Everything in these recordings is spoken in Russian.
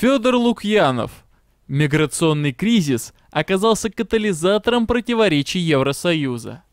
Федор Лукьянов. Миграционный кризис оказался катализатором противоречий Евросоюза.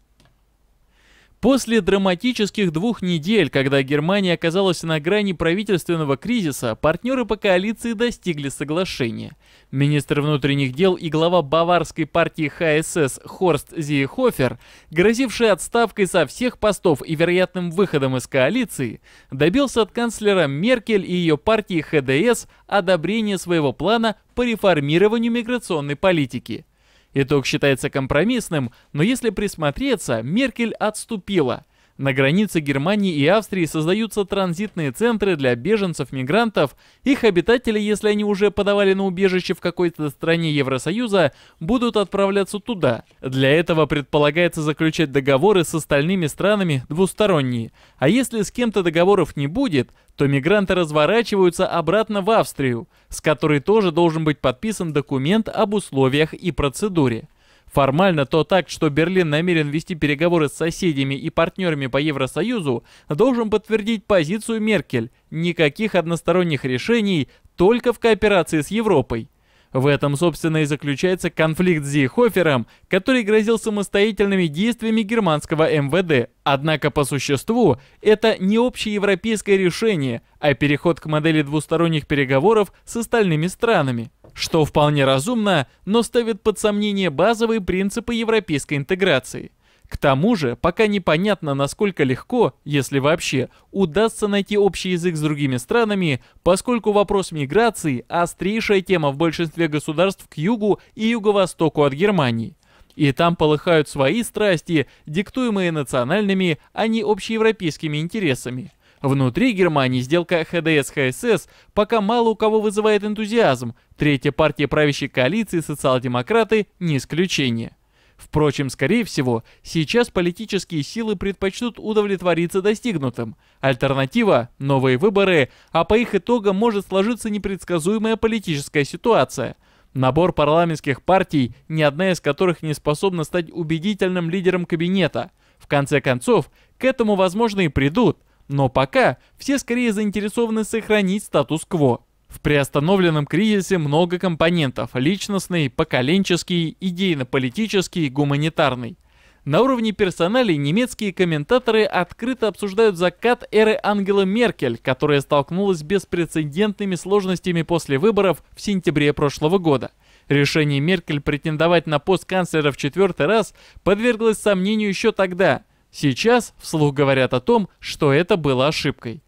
После драматических двух недель, когда Германия оказалась на грани правительственного кризиса, партнеры по коалиции достигли соглашения. Министр внутренних дел и глава баварской партии ХСС Хорст Зиехофер, грозивший отставкой со всех постов и вероятным выходом из коалиции, добился от канцлера Меркель и ее партии ХДС одобрения своего плана по реформированию миграционной политики – Итог считается компромиссным, но если присмотреться, Меркель отступила – на границе Германии и Австрии создаются транзитные центры для беженцев-мигрантов. Их обитатели, если они уже подавали на убежище в какой-то стране Евросоюза, будут отправляться туда. Для этого предполагается заключать договоры с остальными странами двусторонние. А если с кем-то договоров не будет, то мигранты разворачиваются обратно в Австрию, с которой тоже должен быть подписан документ об условиях и процедуре. Формально то так, что Берлин намерен вести переговоры с соседями и партнерами по Евросоюзу, должен подтвердить позицию Меркель. Никаких односторонних решений, только в кооперации с Европой. В этом, собственно, и заключается конфликт с Зейхофером, который грозил самостоятельными действиями германского МВД. Однако по существу это не общеевропейское решение, а переход к модели двусторонних переговоров с остальными странами что вполне разумно, но ставит под сомнение базовые принципы европейской интеграции. К тому же, пока непонятно, насколько легко, если вообще, удастся найти общий язык с другими странами, поскольку вопрос миграции – острейшая тема в большинстве государств к югу и юго-востоку от Германии. И там полыхают свои страсти, диктуемые национальными, а не общеевропейскими интересами – Внутри Германии сделка ХДС-ХСС пока мало у кого вызывает энтузиазм, третья партия правящей коалиции «Социал-демократы» не исключение. Впрочем, скорее всего, сейчас политические силы предпочтут удовлетвориться достигнутым. Альтернатива – новые выборы, а по их итогам может сложиться непредсказуемая политическая ситуация. Набор парламентских партий, ни одна из которых не способна стать убедительным лидером кабинета. В конце концов, к этому, возможно, и придут – но пока все скорее заинтересованы сохранить статус-кво. В приостановленном кризисе много компонентов – личностный, поколенческий, идейно-политический, гуманитарный. На уровне персоналей немецкие комментаторы открыто обсуждают закат эры Ангела Меркель, которая столкнулась с беспрецедентными сложностями после выборов в сентябре прошлого года. Решение Меркель претендовать на пост канцлера в четвертый раз подверглось сомнению еще тогда – Сейчас вслух говорят о том, что это было ошибкой.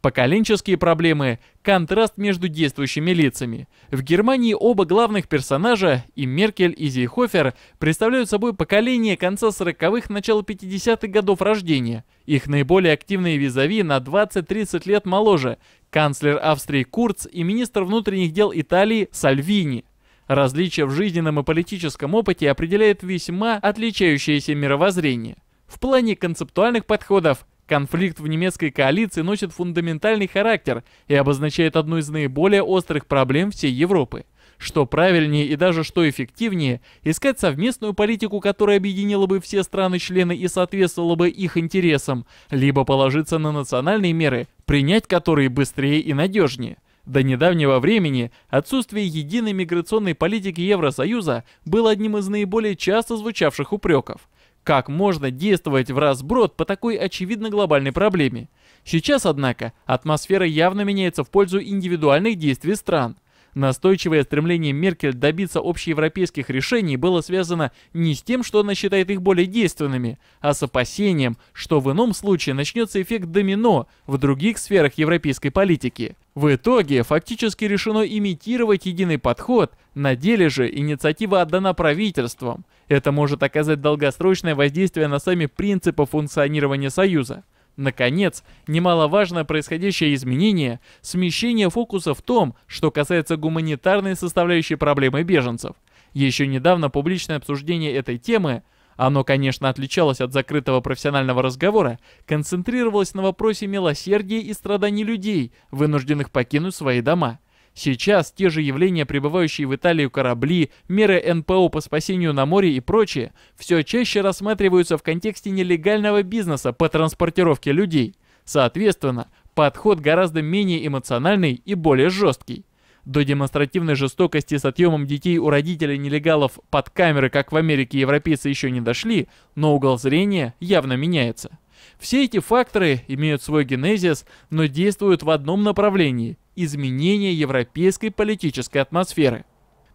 Поколенческие проблемы, контраст между действующими лицами. В Германии оба главных персонажа, и Меркель, и Зейхофер, представляют собой поколение конца 40-х, начала 50-х годов рождения. Их наиболее активные визави на 20-30 лет моложе – канцлер Австрии Курц и министр внутренних дел Италии Сальвини. Различия в жизненном и политическом опыте определяет весьма отличающееся мировоззрение. В плане концептуальных подходов конфликт в немецкой коалиции носит фундаментальный характер и обозначает одну из наиболее острых проблем всей Европы. Что правильнее и даже что эффективнее, искать совместную политику, которая объединила бы все страны-члены и соответствовала бы их интересам, либо положиться на национальные меры, принять которые быстрее и надежнее. До недавнего времени отсутствие единой миграционной политики Евросоюза было одним из наиболее часто звучавших упреков. Как можно действовать в разброд по такой очевидно глобальной проблеме? Сейчас, однако, атмосфера явно меняется в пользу индивидуальных действий стран – Настойчивое стремление Меркель добиться общеевропейских решений было связано не с тем, что она считает их более действенными, а с опасением, что в ином случае начнется эффект домино в других сферах европейской политики. В итоге фактически решено имитировать единый подход, на деле же инициатива отдана правительствам. Это может оказать долгосрочное воздействие на сами принципы функционирования Союза. Наконец, немаловажное происходящее изменение – смещение фокуса в том, что касается гуманитарной составляющей проблемы беженцев. Еще недавно публичное обсуждение этой темы оно, конечно, отличалось от закрытого профессионального разговора, концентрировалось на вопросе милосердия и страданий людей, вынужденных покинуть свои дома – Сейчас те же явления, прибывающие в Италию корабли, меры НПО по спасению на море и прочее, все чаще рассматриваются в контексте нелегального бизнеса по транспортировке людей. Соответственно, подход гораздо менее эмоциональный и более жесткий. До демонстративной жестокости с отъемом детей у родителей нелегалов под камеры, как в Америке европейцы еще не дошли, но угол зрения явно меняется. Все эти факторы имеют свой генезис, но действуют в одном направлении изменение европейской политической атмосферы.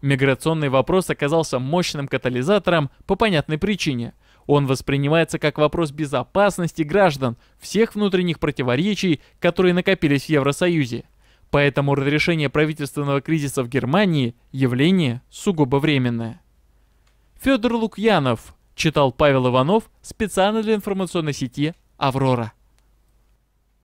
Миграционный вопрос оказался мощным катализатором по понятной причине. Он воспринимается как вопрос безопасности граждан, всех внутренних противоречий, которые накопились в Евросоюзе. Поэтому разрешение правительственного кризиса в Германии – явление сугубо временное. Федор Лукьянов читал Павел Иванов специально для информационной сети «Аврора».